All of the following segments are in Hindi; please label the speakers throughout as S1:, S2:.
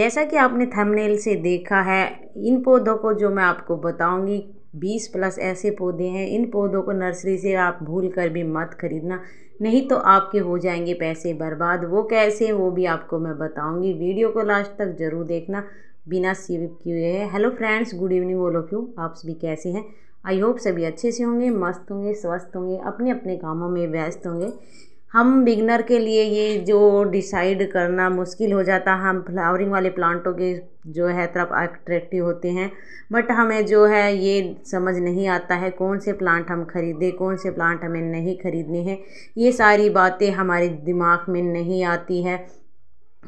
S1: जैसा कि आपने थंबनेल से देखा है इन पौधों को जो मैं आपको बताऊंगी 20 प्लस ऐसे पौधे हैं इन पौधों को नर्सरी से आप भूल कर भी मत खरीदना नहीं तो आपके हो जाएंगे पैसे बर्बाद वो कैसे वो भी आपको मैं बताऊंगी वीडियो को लास्ट तक ज़रूर देखना बिना स्किप किए है hello friends good evening all of you आप सभी कैसे हैं आई होप सभी अच्छे से होंगे मस्त होंगे स्वस्थ होंगे अपने अपने कामों में व्यस्त होंगे हम बिगनर के लिए ये जो डिसाइड करना मुश्किल हो जाता हम फ्लावरिंग वाले प्लांटों के जो है तरफ अट्रैक्टिव होते हैं बट हमें जो है ये समझ नहीं आता है कौन से प्लांट हम खरीदें कौन से प्लांट हमें नहीं खरीदने हैं ये सारी बातें हमारे दिमाग में नहीं आती है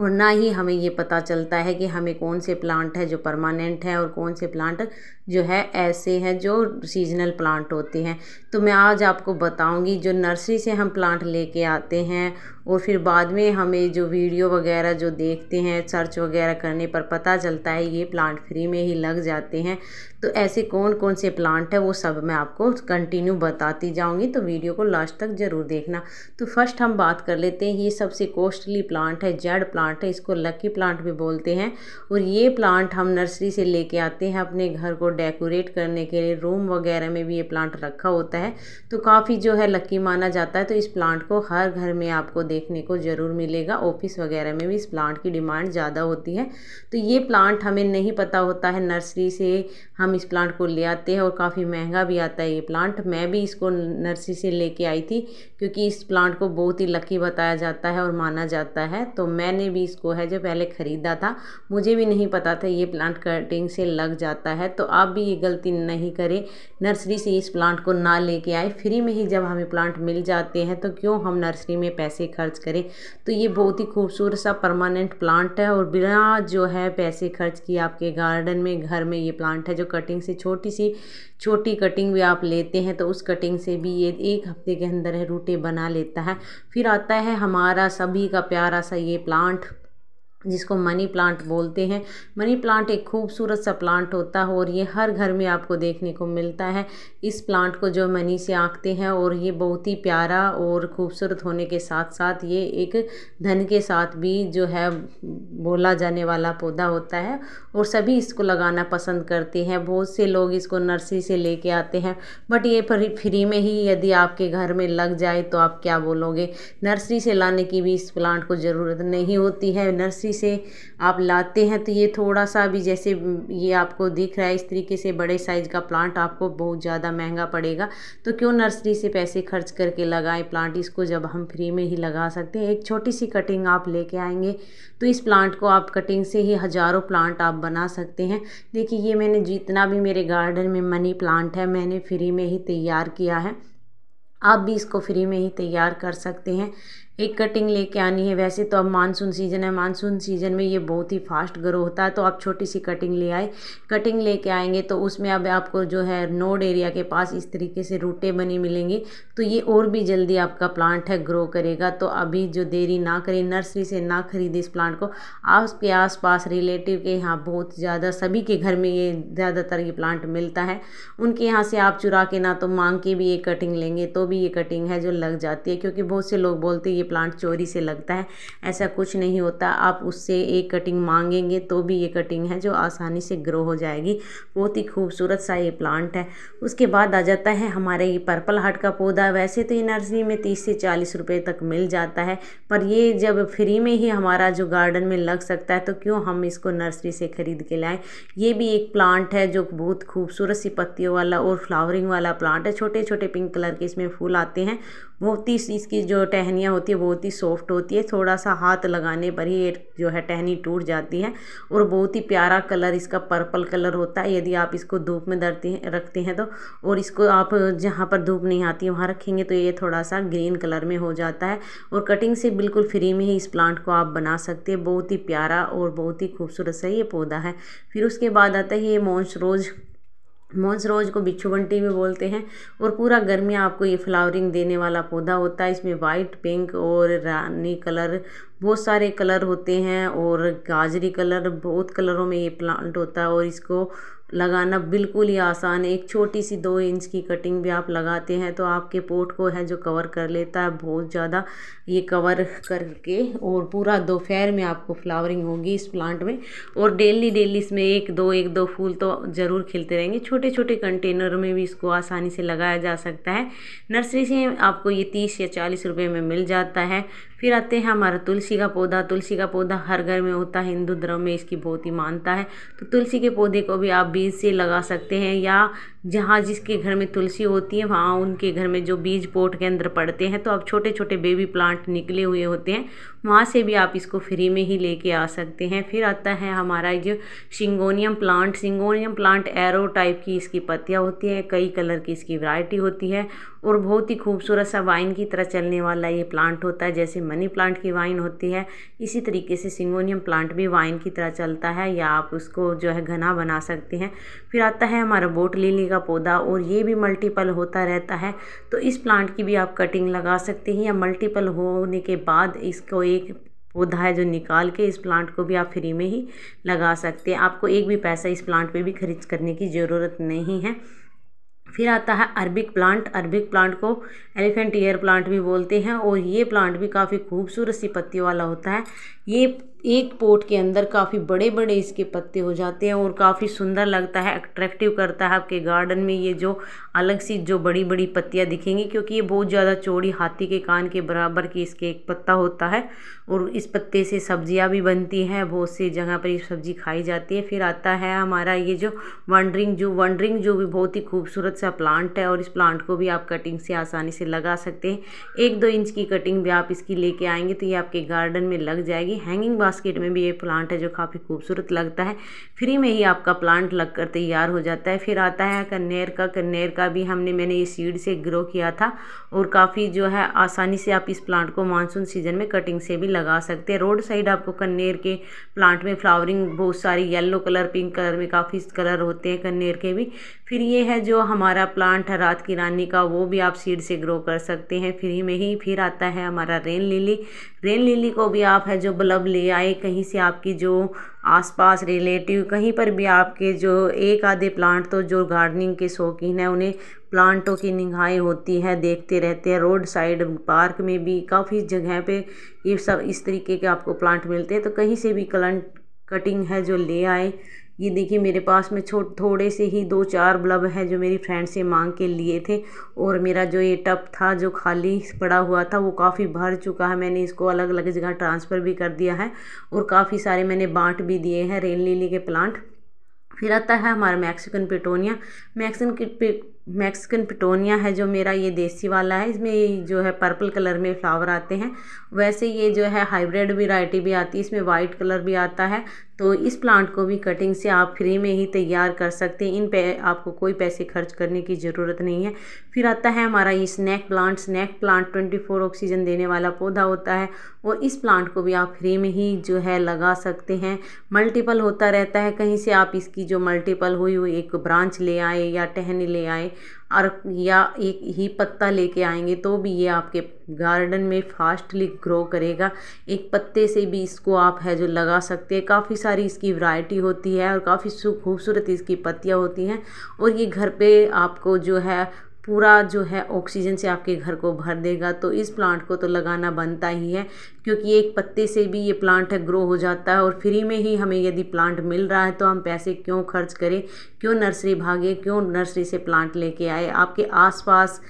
S1: और ना ही हमें ये पता चलता है कि हमें कौन से प्लांट है जो परमानेंट है और कौन से प्लांट जो है ऐसे हैं जो सीजनल प्लांट होते हैं तो मैं आज आपको बताऊंगी जो नर्सरी से हम प्लांट लेके आते हैं और फिर बाद में हमें जो वीडियो वगैरह जो देखते हैं सर्च वगैरह करने पर पता चलता है ये प्लांट फ्री में ही लग जाते हैं तो ऐसे कौन कौन से प्लांट है वो सब मैं आपको कंटिन्यू बताती जाऊँगी तो वीडियो को लास्ट तक ज़रूर देखना तो फर्स्ट हम बात कर लेते हैं ये सबसे कॉस्टली प्लांट है जेड प्लांट प्लांट है इसको लकी प्लांट भी बोलते हैं और ये प्लांट हम नर्सरी से लेके आते हैं अपने घर को डेकोरेट करने के लिए रूम वगैरह में भी ये प्लांट रखा होता है तो काफ़ी जो है लकी माना जाता है तो इस प्लांट को हर घर में आपको देखने को ज़रूर मिलेगा ऑफिस वगैरह में भी इस प्लांट की डिमांड ज़्यादा होती है तो ये प्लांट हमें नहीं पता होता है नर्सरी से हम इस प्लांट को ले आते हैं और काफ़ी महंगा भी आता है ये प्लांट मैं भी इसको नर्सरी से लेके आई थी क्योंकि इस प्लांट को बहुत ही लकी बताया जाता है और माना जाता है तो मैंने भी इसको है जो पहले ख़रीदा था मुझे भी नहीं पता था ये प्लांट कटिंग से लग जाता है तो आप भी ये गलती नहीं करें नर्सरी से इस प्लांट को ना लेके आए फ्री में ही जब हमें प्लांट मिल जाते हैं तो क्यों हम नर्सरी में पैसे खर्च करें तो ये बहुत ही खूबसूरत सा परमानेंट प्लांट है और बिना जो है पैसे खर्च किए आपके गार्डन में घर में ये प्लांट है जो कटिंग से छोटी सी छोटी कटिंग भी आप लेते हैं तो उस कटिंग से भी ये एक हफ्ते के अंदर है रूटे बना लेता है फिर आता है हमारा सभी का प्यारा सा ये प्लांट जिसको मनी प्लांट बोलते हैं मनी प्लांट एक खूबसूरत सा प्लांट होता है और ये हर घर में आपको देखने को मिलता है इस प्लांट को जो मनी से आँखते हैं और ये बहुत ही प्यारा और खूबसूरत होने के साथ साथ ये एक धन के साथ भी जो है बोला जाने वाला पौधा होता है और सभी इसको लगाना पसंद करते हैं बहुत से लोग इसको नर्सरी से ले आते हैं बट ये फ्री में ही यदि आपके घर में लग जाए तो आप क्या बोलोगे नर्सरी से लाने की भी इस प्लांट को ज़रूरत नहीं होती है नर्सरी से आप लाते हैं तो ये थोड़ा सा भी जैसे ये आपको दिख रहा है इस तरीके से बड़े साइज़ का प्लांट आपको बहुत ज़्यादा महंगा पड़ेगा तो क्यों नर्सरी से पैसे खर्च करके लगाएं प्लांट इसको जब हम फ्री में ही लगा सकते हैं एक छोटी सी कटिंग आप लेके आएंगे तो इस प्लांट को आप कटिंग से ही हज़ारों प्लांट आप बना सकते हैं देखिए ये मैंने जितना भी मेरे गार्डन में मनी प्लांट है मैंने फ्री में ही तैयार किया है आप भी इसको फ्री में ही तैयार कर सकते हैं एक कटिंग लेके आनी है वैसे तो अब मानसून सीज़न है मानसून सीज़न में ये बहुत ही फास्ट ग्रो होता है तो आप छोटी सी कटिंग ले आए कटिंग लेके आएंगे तो उसमें अब आपको जो है नोड एरिया के पास इस तरीके से रूटें बनी मिलेंगी तो ये और भी जल्दी आपका प्लांट है ग्रो करेगा तो अभी जो देरी ना करें नर्सरी से ना खरीदें इस प्लांट को आपके पास रिलेटिव के यहाँ बहुत ज़्यादा सभी के घर में ये ज़्यादातर ये प्लांट मिलता है उनके यहाँ से आप चुरा के ना तो मांग के भी ये कटिंग लेंगे तो भी ये कटिंग है जो लग जाती है क्योंकि बहुत से लोग बोलते ये प्लांट चोरी से लगता है ऐसा कुछ नहीं होता आप उससे एक कटिंग मांगेंगे तो भी ये कटिंग है जो आसानी से ग्रो हो जाएगी बहुत ही खूबसूरत सा ये प्लांट है उसके बाद आ जाता है हमारे ये पर्पल हार्ट का पौधा वैसे तो ये नर्सरी में तीस से चालीस रुपये तक मिल जाता है पर ये जब फ्री में ही हमारा जो गार्डन में लग सकता है तो क्यों हम इसको नर्सरी से ख़रीद के लाएँ ये भी एक प्लांट है जो बहुत खूबसूरत सी पत्तियों वाला और फ्लावरिंग वाला प्लांट है छोटे छोटे पिंक कलर के इसमें फूल आते हैं बहुत ही इसकी जो टहनियाँ होती है बहुत ही सॉफ्ट होती है थोड़ा सा हाथ लगाने पर ही जो है टहनी टूट जाती है और बहुत ही प्यारा कलर इसका पर्पल कलर होता है यदि आप इसको धूप में धरती हैं रखते हैं तो और इसको आप जहाँ पर धूप नहीं आती है वहाँ रखेंगे तो ये थोड़ा सा ग्रीन कलर में हो जाता है और कटिंग से बिल्कुल फ्री में ही इस प्लांट को आप बना सकते हैं बहुत ही प्यारा और बहुत ही खूबसूरत सा ये पौधा है फिर उसके बाद आता है ये मॉन्स रोज़ मोन्स रोज को बिच्छू बंटी भी बोलते हैं और पूरा गर्मियाँ आपको ये फ्लावरिंग देने वाला पौधा होता है इसमें वाइट पिंक और रानी कलर बहुत सारे कलर होते हैं और गाजरी कलर बहुत कलरों में ये प्लांट होता है और इसको लगाना बिल्कुल ही आसान है एक छोटी सी दो इंच की कटिंग भी आप लगाते हैं तो आपके पोट को है जो कवर कर लेता है बहुत ज़्यादा ये कवर करके और पूरा दोपहर में आपको फ्लावरिंग होगी इस प्लांट में और डेली डेली इसमें एक दो एक दो फूल तो ज़रूर खिलते रहेंगे छोटे छोटे कंटेनर में भी इसको आसानी से लगाया जा सकता है नर्सरी से आपको ये तीस या चालीस रुपये में मिल जाता है फिर आते हैं हमारा तुलसी का पौधा तुलसी का पौधा हर घर में होता है हिंदू धर्म में इसकी बहुत ही मानता है तो तुलसी के पौधे को भी आप बीज से लगा सकते हैं या जहाँ जिसके घर में तुलसी होती है वहाँ उनके घर में जो बीज पोट के अंदर पड़ते हैं तो अब छोटे छोटे बेबी प्लांट निकले हुए होते हैं वहाँ से भी आप इसको फ्री में ही लेके आ सकते हैं फिर आता है हमारा जो syngonium plant syngonium plant arrow type की इसकी पत्तियाँ होती हैं कई कलर की इसकी वैरायटी होती है और बहुत ही खूबसूरत सा वाइन की तरह चलने वाला ये प्लांट होता है जैसे मनी प्लांट की वाइन होती है इसी तरीके से सिंगोनियम प्लांट भी वाइन की तरह चलता है या आप उसको जो है घना बना सकते हैं फिर आता है हमारा बोट लीली का का पौधा और ये भी मल्टीपल होता रहता है तो इस प्लांट की भी आप कटिंग लगा सकते हैं या मल्टीपल होने के बाद इसको एक पौधा है जो निकाल के इस प्लांट को भी आप फ्री में ही लगा सकते हैं आपको एक भी पैसा इस प्लांट पे भी खर्च करने की ज़रूरत नहीं है फिर आता है अरबिक प्लांट अरबिक प्लांट को एलिफेंट ईयर प्लांट भी बोलते हैं और ये प्लांट भी काफ़ी खूबसूरत सी पत्तियों वाला होता है ये एक पोट के अंदर काफ़ी बड़े बड़े इसके पत्ते हो जाते हैं और काफ़ी सुंदर लगता है अट्रैक्टिव करता है आपके गार्डन में ये जो अलग सी जो बड़ी बड़ी पत्तियाँ दिखेंगी क्योंकि ये बहुत ज़्यादा चौड़ी हाथी के कान के बराबर की इसके एक पत्ता होता है और इस पत्ते से सब्जियाँ भी बनती हैं बहुत सी जगह पर ये सब्ज़ी खाई जाती है फिर आता है हमारा ये जो वनड्रिंग जो वनड्रिंग जो भी बहुत ही खूबसूरत सा प्लांट है और इस प्लांट को भी आप कटिंग से आसानी से लगा सकते हैं एक दो इंच की कटिंग भी आप इसकी लेके आएंगे तो ये आपके गार्डन में लग जाएगी हैंगिंग बास्केट में भी ये प्लांट है जो काफ़ी खूबसूरत लगता है फ्री में ही आपका प्लांट लग कर तैयार हो जाता है फिर आता है कन्नेर का कन्नेर का भी हमने मैंने ये सीड से ग्रो किया था और काफ़ी जो है आसानी से आप इस प्लांट को मानसून सीजन में कटिंग से भी लगा सकते हैं रोड साइड आपको कन्नेर के प्लांट में फ्लावरिंग बहुत सारी येलो कलर पिंक कलर में काफ़ी कलर होते हैं कन्नेर के भी फिर ये है जो हमारा प्लांट है रात की रानी का वो भी आप सीड से ग्रो कर सकते हैं फ्री में ही फिर आता है हमारा रेन लिली रेन लिली को भी आप है जो बल्ब ले आए कहीं से आपकी जो आसपास रिलेटिव कहीं पर भी आपके जो एक आधे प्लांट तो जो गार्डनिंग के शौकीन हैं उन्हें प्लांटों की निगाहें होती हैं देखते रहते हैं रोड साइड पार्क में भी काफ़ी जगह पे ये सब इस तरीके के आपको प्लांट मिलते हैं तो कहीं से भी कलंट कटिंग है जो ले आए ये देखिए मेरे पास में छोट थोड़े से ही दो चार ब्लब हैं जो मेरी फ्रेंड से मांग के लिए थे और मेरा जो ये टप था जो खाली पड़ा हुआ था वो काफ़ी भर चुका है मैंने इसको अलग अलग जगह ट्रांसफ़र भी कर दिया है और काफ़ी सारे मैंने बांट भी दिए हैं रेन लिली के प्लांट फिर आता है हमारा Mexican petunia Mexican Mexican petunia है जो मेरा ये देसी वाला है इसमें जो है पर्पल कलर में फ्लावर आते हैं वैसे ये जो है हाइब्रिड वेराइटी भी आती है इसमें वाइट कलर भी आता है तो इस प्लांट को भी कटिंग से आप फ्री में ही तैयार कर सकते हैं इन पे आपको कोई पैसे खर्च करने की ज़रूरत नहीं है फिर आता है हमारा ये snake plant snake plant 24 oxygen देने वाला पौधा होता है और इस प्लांट को भी आप फ्री में ही जो है लगा सकते हैं मल्टीपल होता रहता है कहीं से आप इसकी जो मल्टीपल हुई हुई एक ब्रांच ले आए या टहनी ले आए और या एक ही पत्ता लेके आएंगे तो भी ये आपके गार्डन में फास्टली ग्रो करेगा एक पत्ते से भी इसको आप है जो लगा सकते हैं काफ़ी सारी इसकी वैरायटी होती है और काफ़ी खूबसूरत इसकी पत्तियाँ होती हैं और ये घर पे आपको जो है पूरा जो है ऑक्सीजन से आपके घर को भर देगा तो इस प्लांट को तो लगाना बनता ही है क्योंकि एक पत्ते से भी ये प्लांट है ग्रो हो जाता है और फ्री में ही हमें यदि प्लांट मिल रहा है तो हम पैसे क्यों खर्च करें क्यों नर्सरी भागे क्यों नर्सरी से प्लांट लेके आए आपके आसपास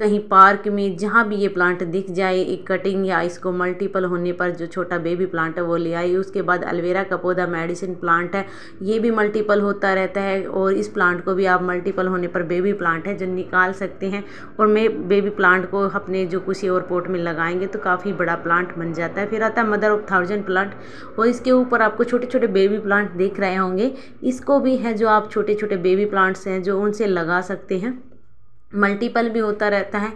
S1: कहीं पार्क में जहाँ भी ये प्लांट दिख जाए एक कटिंग या इसको मल्टीपल होने पर जो छोटा बेबी प्लांट है वो ले आई उसके बाद अलवेरा का पौधा मेडिसिन प्लांट है ये भी मल्टीपल होता रहता है और इस प्लांट को भी आप मल्टीपल होने पर बेबी प्लांट है जो निकाल सकते हैं और मैं बेबी प्लांट को अपने जो कुछ और पोर्ट में लगाएंगे तो काफ़ी बड़ा प्लांट बन जाता है फिर आता है मदर ऑफ थाउजेंड प्लांट और इसके ऊपर आपको छोटे छोटे बेबी प्लांट देख रहे होंगे इसको भी है जो आप छोटे छोटे बेबी प्लांट्स हैं जो उनसे लगा सकते हैं मल्टीपल भी होता रहता है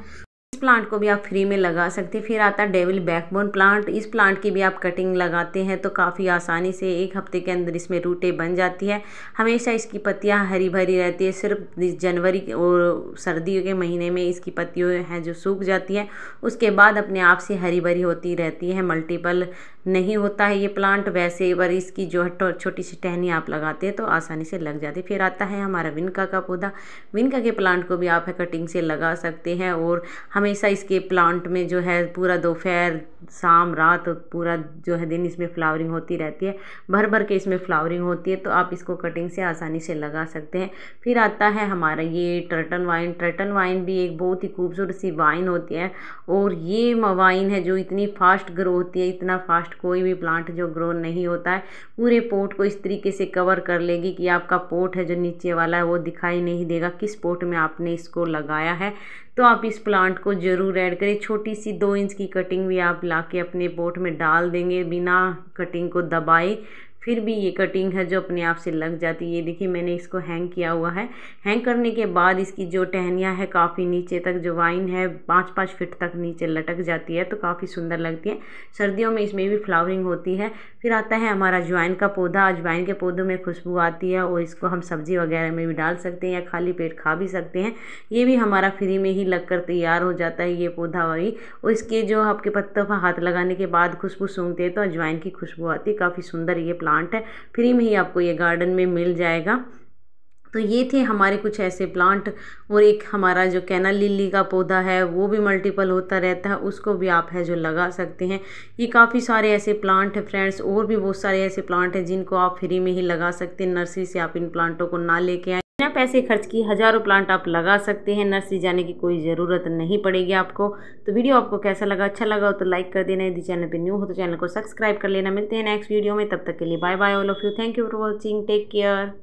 S1: इस प्लांट को भी आप फ्री में लगा सकते हैं फिर आता है डेविल बैकबोन प्लांट इस प्लांट की भी आप कटिंग लगाते हैं तो काफ़ी आसानी से एक हफ्ते के अंदर इसमें रूटें बन जाती है हमेशा इसकी पत्तियां हरी भरी रहती है सिर्फ जनवरी और सर्दियों के महीने में इसकी पत्तियों हैं जो सूख जाती है उसके बाद अपने आप से हरी भरी होती रहती है मल्टीपल नहीं होता है ये प्लांट वैसे वर इसकी जो है छोटी सी टहनी आप लगाते हैं तो आसानी से लग जाती है फिर आता है हमारा विनका का पौधा विनका के प्लांट को भी आप है कटिंग से लगा सकते हैं और हमेशा इसके प्लांट में जो है पूरा दोपहर शाम रात पूरा जो है दिन इसमें फ्लावरिंग होती रहती है भर भर के इसमें फ्लावरिंग होती है तो आप इसको कटिंग से आसानी से लगा सकते हैं फिर आता है हमारा ये टर्टन वाइन टर्टन वाइन भी एक बहुत ही खूबसूरत सी वाइन होती है और ये वाइन है जो इतनी फास्ट ग्रो होती है इतना फास्ट वेस्ट कोई भी प्लांट जो ग्रो नहीं होता है पूरे पोर्ट को इस तरीके से कवर कर लेगी कि आपका पोर्ट है जो नीचे वाला है वो दिखाई नहीं देगा किस पोर्ट में आपने इसको लगाया है तो आप इस प्लांट को ज़रूर ऐड करें छोटी सी दो इंच की कटिंग भी आप ला के अपने पोट में डाल देंगे बिना कटिंग को दबाए फिर भी ये कटिंग है जो अपने आप से लग जाती है ये देखिए मैंने इसको हैंग किया हुआ है हैंग करने के बाद इसकी जो टहनियाँ है काफ़ी नीचे तक जो वाइन है पाँच पाँच फिट तक नीचे लटक जाती है तो काफ़ी सुंदर लगती है सर्दियों में इसमें भी फ्लावरिंग होती है फिर आता है हमारा ज्वाइन का पौधा अजवाइन के पौधों में खुशबू आती है और इसको हम सब्ज़ी वगैरह में भी डाल सकते हैं या खाली पेट खा भी सकते हैं ये भी हमारा फ्री में ही लग कर तैयार हो जाता है ये पौधा वही और इसके जो आपके पत्तों पर हाथ लगाने के बाद खुशबू सूंघते हैं तो अजवाइन की खुशबू आती है काफ़ी सुंदर ये प्लांट प्लांट है फ्री में ही आपको ये गार्डन में मिल जाएगा तो ये थे हमारे कुछ ऐसे प्लांट और एक हमारा जो कैनल लिली का पौधा है वो भी मल्टीपल होता रहता है उसको भी आप है जो लगा सकते हैं ये काफ़ी सारे ऐसे प्लांट हैं फ्रेंड्स और भी बहुत सारे ऐसे प्लांट हैं जिनको आप फ्री में ही लगा सकते हैं नर्सरी से आप इन प्लांटों को ना लेके आए बिना पैसे खर्च किए हज़ारों प्लांट आप लगा सकते हैं नर्सरी जाने की कोई ज़रूरत नहीं पड़ेगी आपको तो वीडियो आपको कैसा लगा अच्छा लगा हो तो लाइक कर देना यदि चैनल पर न्यू हो तो चैनल को सब्सक्राइब कर लेना मिलते हैं नेक्स्ट वीडियो में तब तक के लिए bye bye all of you thank you for watching take care